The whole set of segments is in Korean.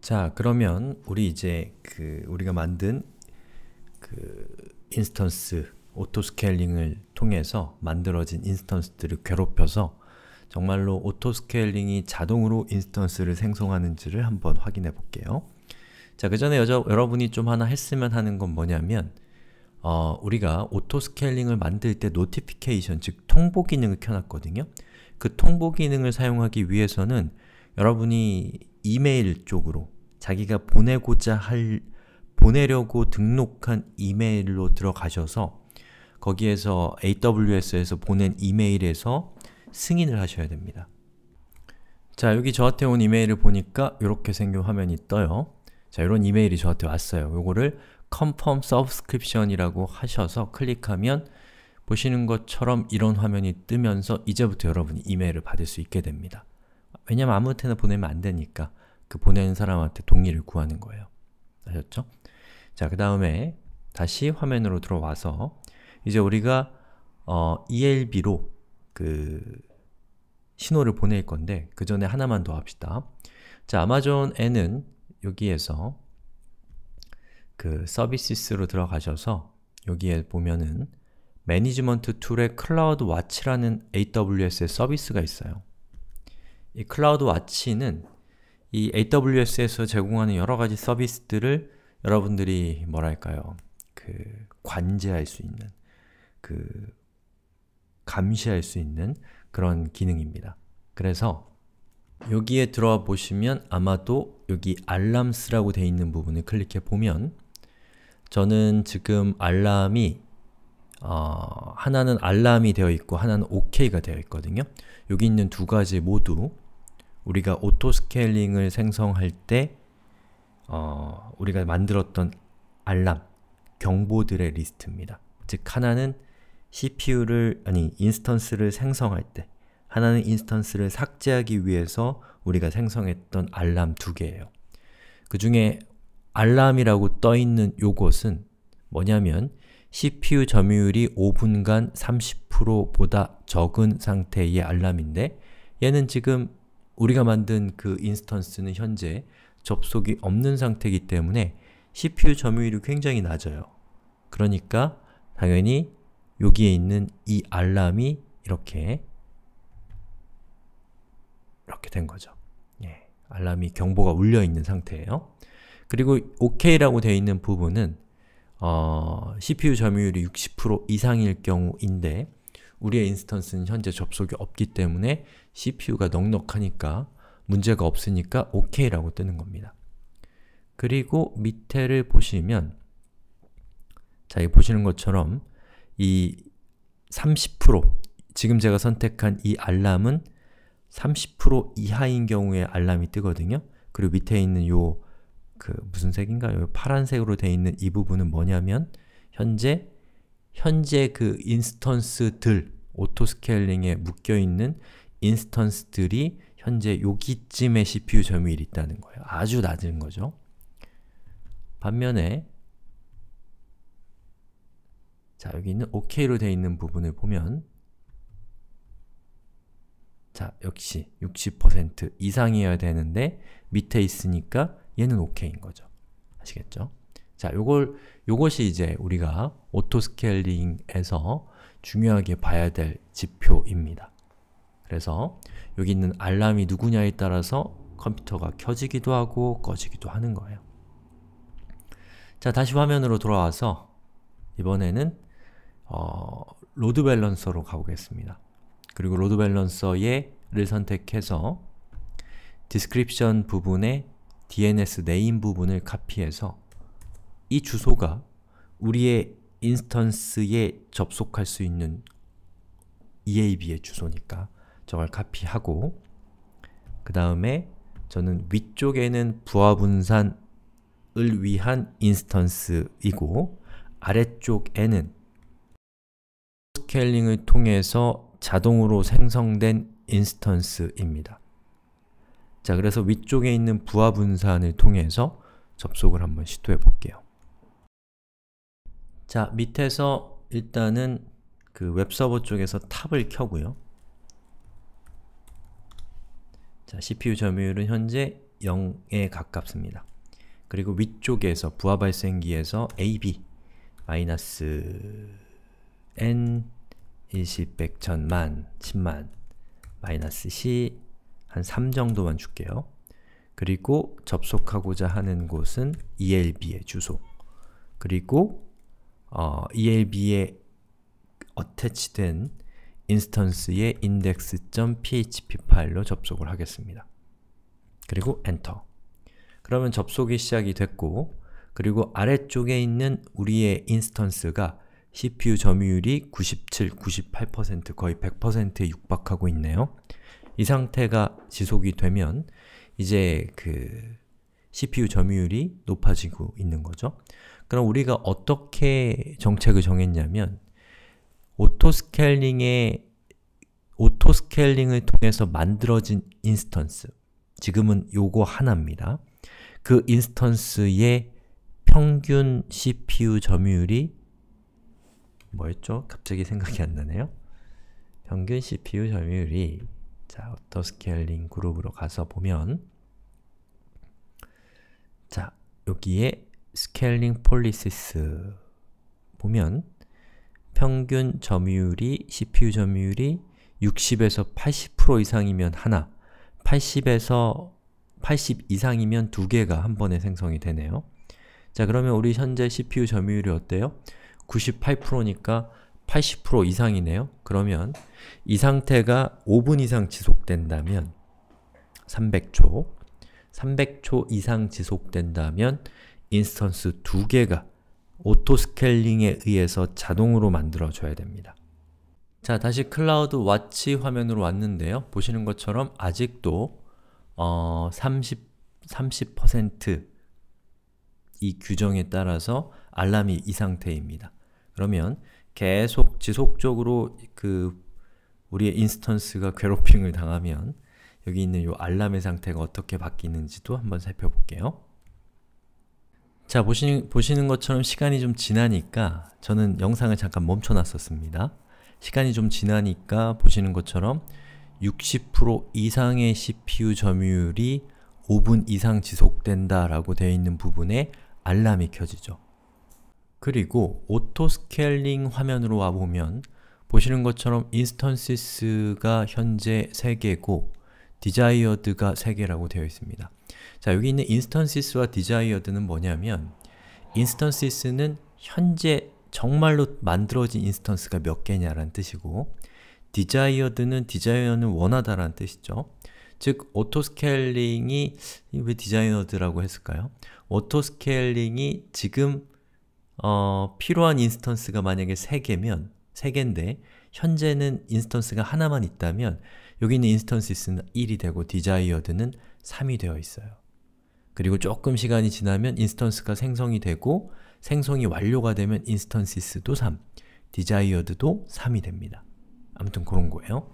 자, 그러면 우리 이제 그 우리가 만든 그 인스턴스 오토 스케일링을 통해서 만들어진 인스턴스들을 괴롭혀서 정말로 오토 스케일링이 자동으로 인스턴스를 생성하는지를 한번 확인해 볼게요. 자, 그 전에 여러분이 좀 하나 했으면 하는 건 뭐냐면 어, 우리가 오토 스케일링을 만들 때 노티피케이션, 즉 통보 기능을 켜놨거든요. 그 통보 기능을 사용하기 위해서는 여러분이 이메일 쪽으로 자기가 보내고자 할 보내려고 등록한 이메일로 들어가셔서 거기에서 AWS에서 보낸 이메일에서 승인을 하셔야 됩니다. 자, 여기 저한테 온 이메일을 보니까 이렇게 생긴 화면이 떠요. 자, 이런 이메일이 저한테 왔어요. 요거를 confirm subscription이라고 하셔서 클릭하면 보시는 것처럼 이런 화면이 뜨면서 이제부터 여러분이 이메일을 받을 수 있게 됩니다. 왜냐면 아무 때나 보내면 안 되니까 그 보내는 사람한테 동의를 구하는 거예요. 아셨죠? 자, 그 다음에 다시 화면으로 들어와서 이제 우리가 어, ELB로 그 신호를 보낼 건데 그 전에 하나만 더 합시다. 자, 아마존 N은 여기에서 그 서비스로 들어가셔서 여기에 보면은 매니지먼트 툴의 클라우드 와치라는 AWS의 서비스가 있어요. 이 클라우드 와치는 이 AWS에서 제공하는 여러 가지 서비스들을 여러분들이 뭐랄까요 그 관제할 수 있는 그 감시할 수 있는 그런 기능입니다. 그래서 여기에 들어와 보시면 아마도 여기 알람스라고 되어 있는 부분을 클릭해 보면 저는 지금 알람이 어, 하나는 알람이 되어 있고 하나는 OK가 되어 있거든요. 여기 있는 두 가지 모두 우리가 오토스케일링을 생성할 때 어, 우리가 만들었던 알람, 경보들의 리스트입니다. 즉 하나는 CPU를, 아니 인스턴스를 생성할 때 하나는 인스턴스를 삭제하기 위해서 우리가 생성했던 알람 두 개예요. 그 중에 알람이라고 떠있는 요것은 뭐냐면 CPU 점유율이 5분간 30%보다 적은 상태의 알람인데 얘는 지금 우리가 만든 그 인스턴스는 현재 접속이 없는 상태이기 때문에 CPU 점유율이 굉장히 낮아요. 그러니까 당연히 여기에 있는 이 알람이 이렇게 이렇게 된 거죠. 예, 알람이 경보가 울려 있는 상태예요. 그리고 OK라고 되어 있는 부분은 어, CPU 점유율이 60% 이상일 경우인데 우리의 인스턴스는 현재 접속이 없기 때문에 CPU가 넉넉하니까 문제가 없으니까 OK라고 뜨는 겁니다. 그리고 밑에를 보시면 자, 여기 보시는 것처럼 이 30% 지금 제가 선택한 이 알람은 30% 이하인 경우에 알람이 뜨거든요. 그리고 밑에 있는 요 그 무슨 색인가요? 파란색으로 되어 있는 이 부분은 뭐냐면 현재 현재 그 인스턴스들, 오토스케일링에 묶여있는 인스턴스들이 현재 여기쯤의 CPU 점유율이 있다는 거예요. 아주 낮은 거죠. 반면에 자, 여기 있는 OK로 되어 있는 부분을 보면 자, 역시 60% 이상이어야 되는데 밑에 있으니까 얘는 OK인 거죠. 아시겠죠? 자, 요걸, 요것이 이제 우리가 오토스케일링에서 중요하게 봐야 될 지표입니다. 그래서 여기 있는 알람이 누구냐에 따라서 컴퓨터가 켜지기도 하고 꺼지기도 하는 거예요. 자, 다시 화면으로 돌아와서 이번에는 어, 로드 밸런서로 가보겠습니다. 그리고 로드 밸런서에를 선택해서 디스크립션 부분에 DNS 네임 부분을 카피해서 이 주소가 우리의 인스턴스에 접속할 수 있는 EAB의 주소니까 저걸 카피하고 그 다음에 저는 위쪽에는 부하분산을 위한 인스턴스이고 아래쪽에는 스케일링을 통해서 자동으로 생성된 인스턴스입니다. 자, 그래서 위쪽에 있는 부하분산을 통해서 접속을 한번 시도해 볼게요. 자, 밑에서 일단은 그 웹서버 쪽에서 탑을 켜고요. 자, CPU 점유율은 현재 0에 가깝습니다. 그리고 위쪽에서 부하 발생기에서 AB 마이너스 N 1 0 100, 1000만, 10만 마이너스 C 한 3 정도만 줄게요. 그리고 접속하고자 하는 곳은 ELB의 주소 그리고 어, ELB에 어태치된 인스턴스의 index.php 파일로 접속을 하겠습니다. 그리고 엔터. 그러면 접속이 시작이 됐고 그리고 아래쪽에 있는 우리의 인스턴스가 CPU 점유율이 97, 98% 거의 100%에 육박하고 있네요. 이 상태가 지속이 되면 이제 그 CPU 점유율이 높아지고 있는 거죠. 그럼 우리가 어떻게 정책을 정했냐면 오토스케일링의 오토스케일링을 통해서 만들어진 인스턴스 지금은 요거 하나입니다. 그 인스턴스의 평균 CPU 점유율이 뭐였죠? 갑자기 생각이 안 나네요. 평균 CPU 점유율이 자, 오토스케일링 그룹으로 가서 보면 자, 여기에 스케일링 폴리시스 보면 평균 점유율이 CPU 점유율이 60에서 80% 이상이면 하나, 80에서 80 이상이면 두 개가 한 번에 생성이 되네요. 자, 그러면 우리 현재 CPU 점유율이 어때요? 98%니까 80% 이상이네요. 그러면 이 상태가 5분 이상 지속된다면 300초, 300초 이상 지속된다면 인스턴스 두 개가 오토스케일링에 의해서 자동으로 만들어줘야 됩니다. 자, 다시 클라우드 와치 화면으로 왔는데요. 보시는 것처럼 아직도 어, 30, 30%이 규정에 따라서 알람이 이 상태입니다. 그러면 계속 지속적으로 그 우리의 인스턴스가 괴롭힘을 당하면 여기 있는 이 알람의 상태가 어떻게 바뀌는지도 한번 살펴볼게요. 자, 보시, 보시는 것처럼 시간이 좀 지나니까 저는 영상을 잠깐 멈춰놨었습니다. 시간이 좀 지나니까 보시는 것처럼 60% 이상의 CPU 점유율이 5분 이상 지속된다 라고 되어 있는 부분에 알람이 켜지죠. 그리고 오토 스케일링 화면으로 와보면 보시는 것처럼 인스턴시스가 현재 3개고 디자이어드가 3개라고 되어 있습니다. 자, 여기 있는 instances와 desired는 뭐냐면 instances는 현재 정말로 만들어진 인스턴스가 몇 개냐라는 뜻이고 desired는 desire는 원하다라는 뜻이죠. 즉, 오토스케일링이 왜 desired라고 했을까요? 오토스케일링이 지금 어, 필요한 인스턴스가 만약에 3개면 3개인데 현재는 인스턴스가 하나만 있다면 여기 있는 인스턴스는 1이 되고 desired는 3이 되어 있어요. 그리고 조금 시간이 지나면 인스턴스가 생성이 되고 생성이 완료가 되면 인스턴시스도 3, 디자이어드도 3이 됩니다. 아무튼 그런 거예요.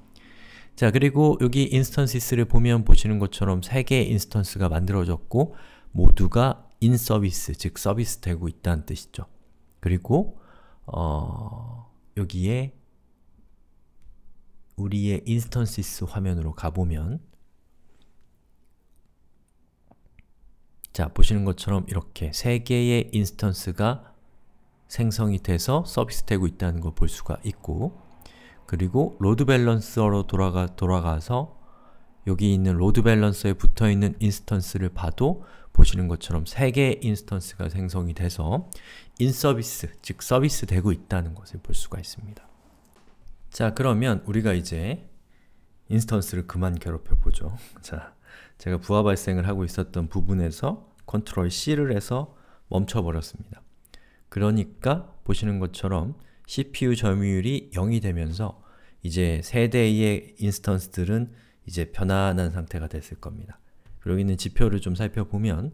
자, 그리고 여기 인스턴시스를 보면 보시는 것처럼 3개의 인스턴스가 만들어졌고 모두가 인 서비스, 즉 서비스 되고 있다는 뜻이죠. 그리고 어, 여기에 우리의 인스턴시스 화면으로 가보면 자, 보시는 것처럼 이렇게 세 개의 인스턴스가 생성이 돼서 서비스되고 있다는 걸 볼 수가 있고 그리고 로드 밸런서로 돌아가, 돌아가서 여기 있는 로드 밸런서에 붙어있는 인스턴스를 봐도 보시는 것처럼 3개의 인스턴스가 생성이 돼서 인서비스, 즉 서비스 되고 있다는 것을 볼 수가 있습니다. 자, 그러면 우리가 이제 인스턴스를 그만 괴롭혀보죠. 자, 제가 부하 발생을 하고 있었던 부분에서 컨트롤 C를 해서 멈춰버렸습니다. 그러니까 보시는 것처럼 CPU 점유율이 0이 되면서 이제 세대의 인스턴스들은 이제 편안한 상태가 됐을 겁니다. 여기 있는 지표를 좀 살펴보면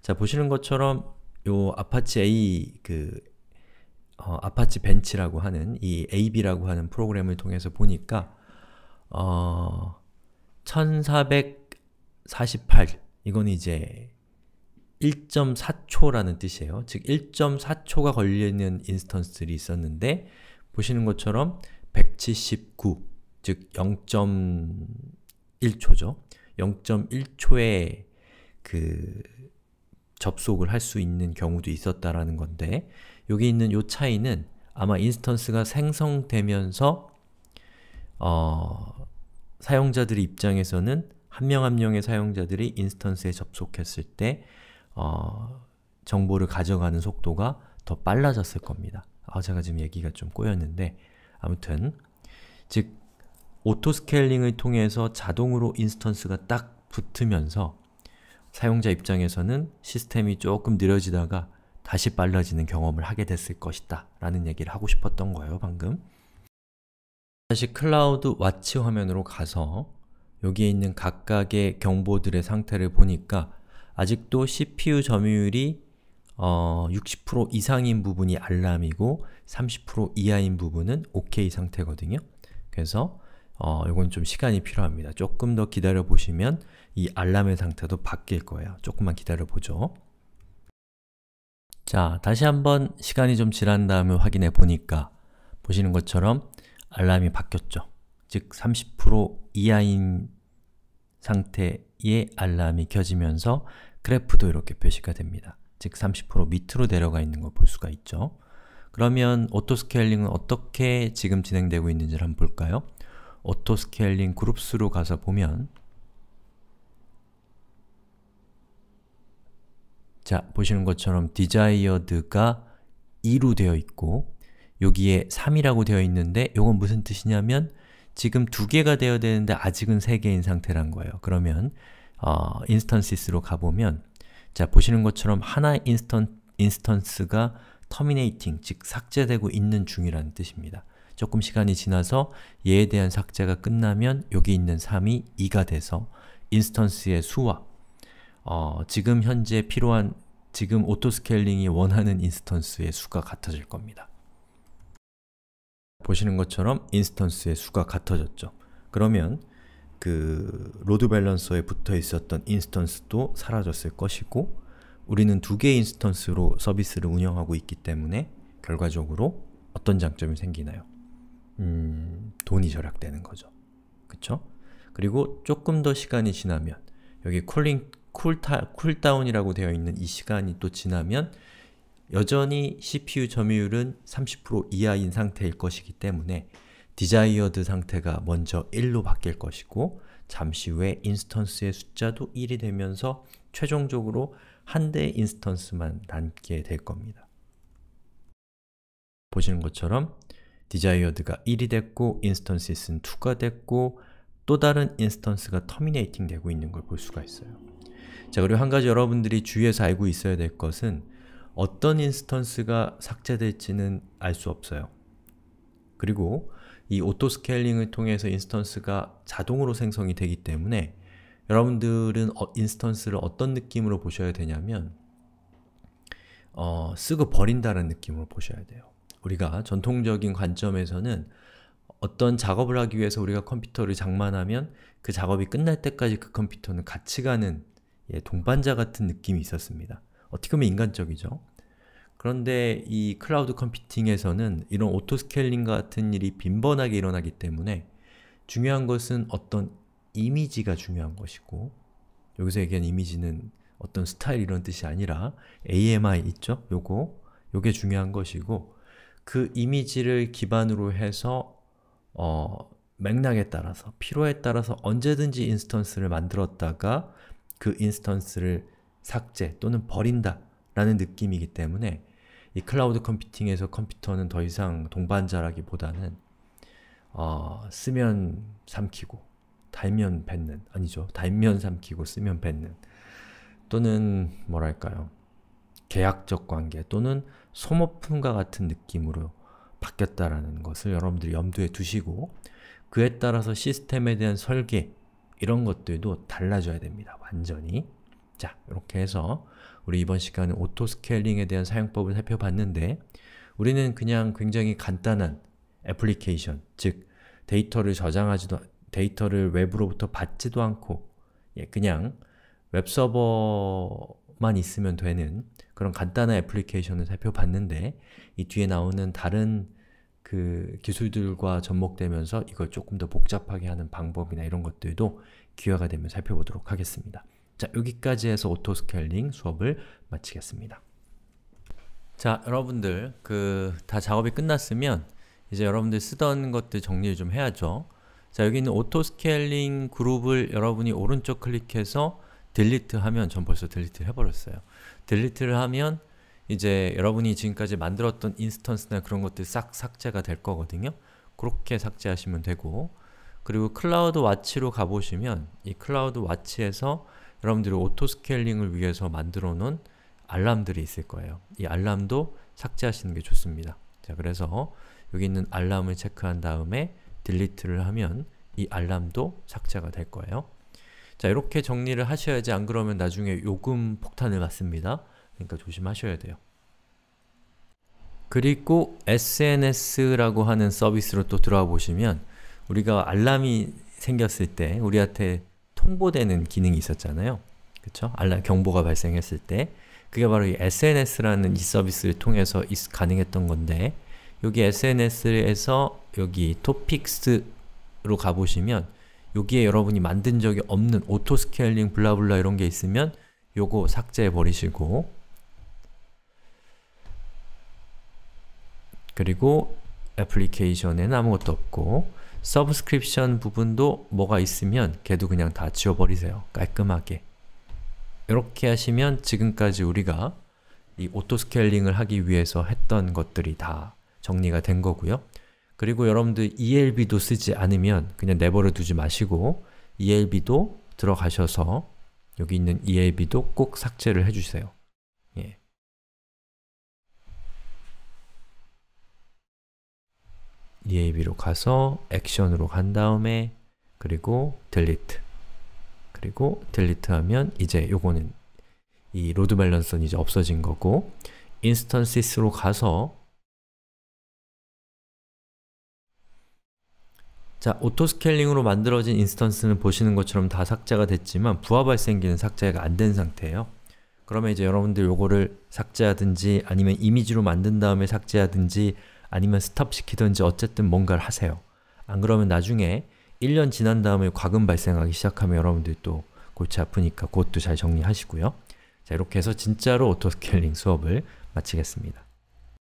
자 보시는 것처럼 요 아파치 A 그 어, 아파치 벤치라고 하는 이 AB라고 하는 프로그램을 통해서 보니까 어, 1400 48 이건 이제 1.4초라는 뜻이에요. 즉 1.4초가 걸려있는 인스턴스들이 있었는데 보시는 것처럼 179, 즉 0.1초죠. 0 1초에그 접속을 할 수 있는 경우도 있었다라는 건데 여기 있는 요 차이는 아마 인스턴스가 생성되면서 어, 사용자들의 입장에서는 한명한 명의 사용자들이 인스턴스에 접속했을 때 어, 정보를 가져가는 속도가 더 빨라졌을 겁니다. 아, 제가 지금 얘기가 좀 꼬였는데 아무튼 즉 오토 스케일링을 통해서 자동으로 인스턴스가 딱 붙으면서 사용자 입장에서는 시스템이 조금 느려지다가 다시 빨라지는 경험을 하게 됐을 것이다 라는 얘기를 하고 싶었던 거예요, 방금 다시 클라우드 와치 화면으로 가서 여기에 있는 각각의 경보들의 상태를 보니까 아직도 CPU 점유율이 어, 60% 이상인 부분이 알람이고 30% 이하인 부분은 OK 상태거든요. 그래서 어, 이건 좀 시간이 필요합니다. 조금 더 기다려 보시면 이 알람의 상태도 바뀔 거예요. 조금만 기다려 보죠. 자, 다시 한번 시간이 좀 지난 다음에 확인해 보니까 보시는 것처럼 알람이 바뀌었죠. 즉, 30% 이하인 상태의 알람이 켜지면서 그래프도 이렇게 표시가 됩니다. 즉 30% 밑으로 내려가 있는 걸 볼 수가 있죠. 그러면 오토스케일링은 어떻게 지금 진행되고 있는지를 한번 볼까요? 오토스케일링 그룹스로 가서 보면 자, 보시는 것처럼 desired가 2로 되어 있고 여기에 3이라고 되어 있는데 이건 무슨 뜻이냐면 지금 두 개가 되어야 되는데 아직은 세 개인 상태란 거예요. 그러면 어, 인스턴시스로 가보면 자, 보시는 것처럼 하나 인스턴, 인스턴스가 터미네이팅, 즉 삭제되고 있는 중이라는 뜻입니다. 조금 시간이 지나서 얘에 대한 삭제가 끝나면 여기 있는 3이 2가 돼서 인스턴스의 수와 어, 지금 현재 필요한, 지금 오토스케일링이 원하는 인스턴스의 수가 같아질 겁니다. 보시는 것처럼 인스턴스의 수가 같아졌죠. 그러면 그 로드 밸런서에 붙어 있었던 인스턴스도 사라졌을 것이고 우리는 두 개의 인스턴스로 서비스를 운영하고 있기 때문에 결과적으로 어떤 장점이 생기나요? 음, 돈이 절약되는 거죠. 그쵸? 그리고 조금 더 시간이 지나면 여기 쿨링 쿨타, 쿨다운이라고 되어 있는 이 시간이 또 지나면 여전히 CPU 점유율은 30% 이하인 상태일 것이기 때문에 디자이어드 상태가 먼저 1로 바뀔 것이고 잠시 후에 인스턴스의 숫자도 1이 되면서 최종적으로 한 대의 인스턴스만 남게 될 겁니다. 보시는 것처럼 디자이어드가 1이 됐고 인스턴스 a n c 2가 됐고 또 다른 인스턴스가 터미네이팅 되고 있는 걸 볼 수가 있어요. 자, 그리고 한 가지 여러분들이 주의해서 알고 있어야 될 것은 어떤 인스턴스가 삭제될지는 알 수 없어요. 그리고 이 오토 스케일링을 통해서 인스턴스가 자동으로 생성이 되기 때문에 여러분들은 어, 인스턴스를 어떤 느낌으로 보셔야 되냐면 어, 쓰고 버린다는 느낌으로 보셔야 돼요. 우리가 전통적인 관점에서는 어떤 작업을 하기 위해서 우리가 컴퓨터를 장만하면 그 작업이 끝날 때까지 그 컴퓨터는 같이 가는 예, 동반자 같은 느낌이 있었습니다. 어떻게 보면 인간적이죠. 그런데 이 클라우드 컴퓨팅에서는 이런 오토스케일링 같은 일이 빈번하게 일어나기 때문에 중요한 것은 어떤 이미지가 중요한 것이고 여기서 얘기한 이미지는 어떤 스타일 이런 뜻이 아니라 AMI 있죠? 요거 요게 중요한 것이고 그 이미지를 기반으로 해서 어, 맥락에 따라서, 필요에 따라서 언제든지 인스턴스를 만들었다가 그 인스턴스를 삭제 또는 버린다 라는 느낌이기 때문에 이 클라우드 컴퓨팅에서 컴퓨터는 더 이상 동반자라기보다는 어, 쓰면 삼키고 달면 뱉는 아니죠. 달면 삼키고 쓰면 뱉는 또는 뭐랄까요. 계약적 관계 또는 소모품과 같은 느낌으로 바뀌었다라는 것을 여러분들이 염두에 두시고 그에 따라서 시스템에 대한 설계 이런 것들도 달라져야 됩니다. 완전히. 자, 이렇게 해서 우리 이번 시간에 오토스케일링에 대한 사용법을 살펴봤는데 우리는 그냥 굉장히 간단한 애플리케이션, 즉 데이터를 저장하지도 데이터를 외부로부터 받지도 않고 예, 그냥 웹서버만 있으면 되는 그런 간단한 애플리케이션을 살펴봤는데 이 뒤에 나오는 다른 그 기술들과 접목되면서 이걸 조금 더 복잡하게 하는 방법이나 이런 것들도 기회가 되면 살펴보도록 하겠습니다. 자, 여기까지 해서 오토스케일링 수업을 마치겠습니다. 자, 여러분들 그 다 작업이 끝났으면 이제 여러분들 쓰던 것들 정리를 좀 해야죠. 자, 여기 있는 오토스케일링 그룹을 여러분이 오른쪽 클릭해서 딜리트 하면 전 벌써 딜리트 를 해버렸어요. 딜리트를 하면 이제 여러분이 지금까지 만들었던 인스턴스나 그런 것들 싹 삭제가 될 거거든요. 그렇게 삭제하시면 되고 그리고 클라우드 와치로 가보시면 이 클라우드 와치에서 여러분들이 오토 스케일링을 위해서 만들어 놓은 알람들이 있을 거예요. 이 알람도 삭제하시는 게 좋습니다. 자, 그래서 여기 있는 알람을 체크한 다음에 딜리트를 하면 이 알람도 삭제가 될 거예요. 자, 이렇게 정리를 하셔야지 안 그러면 나중에 요금 폭탄을 맞습니다. 그러니까 조심하셔야 돼요. 그리고 SNS라고 하는 서비스로 또 들어와 보시면 우리가 알람이 생겼을 때 우리한테 통보되는 기능이 있었잖아요. 그쵸? 알람 경보가 발생했을 때 그게 바로 이 SNS라는 이 서비스를 통해서 가능했던 건데 여기 SNS에서 여기 토픽스로 가보시면 여기에 여러분이 만든 적이 없는 오토스케일링 블라블라 이런 게 있으면 요거 삭제해 버리시고 그리고 애플리케이션에는 아무것도 없고 서브스크립션 부분도 뭐가 있으면 걔도 그냥 다 지워버리세요. 깔끔하게. 이렇게 하시면 지금까지 우리가 이 오토 스케일링을 하기 위해서 했던 것들이 다 정리가 된 거고요. 그리고 여러분들 ELB도 쓰지 않으면 그냥 내버려 두지 마시고 ELB도 들어가셔서 여기 있는 ELB도 꼭 삭제를 해주세요. EAB로 가서 액션으로 간 다음에 그리고 delete 그리고 delete 하면 이제 요거는 이 로드 밸런스는 이제 없어진 거고 instances로 가서 자, 오토스케일링으로 만들어진 인스턴스는 보시는 것처럼 다 삭제가 됐지만 부하 발생기는 삭제가 안 된 상태예요. 그러면 이제 여러분들 요거를 삭제하든지 아니면 이미지로 만든 다음에 삭제하든지 아니면 스탑시키든지 어쨌든 뭔가를 하세요. 안 그러면 나중에 1년 지난 다음에 과금 발생하기 시작하면 여러분들이 또 골치 아프니까 그것도 잘 정리하시고요. 자, 이렇게 해서 진짜로 오토스케일링 수업을 마치겠습니다.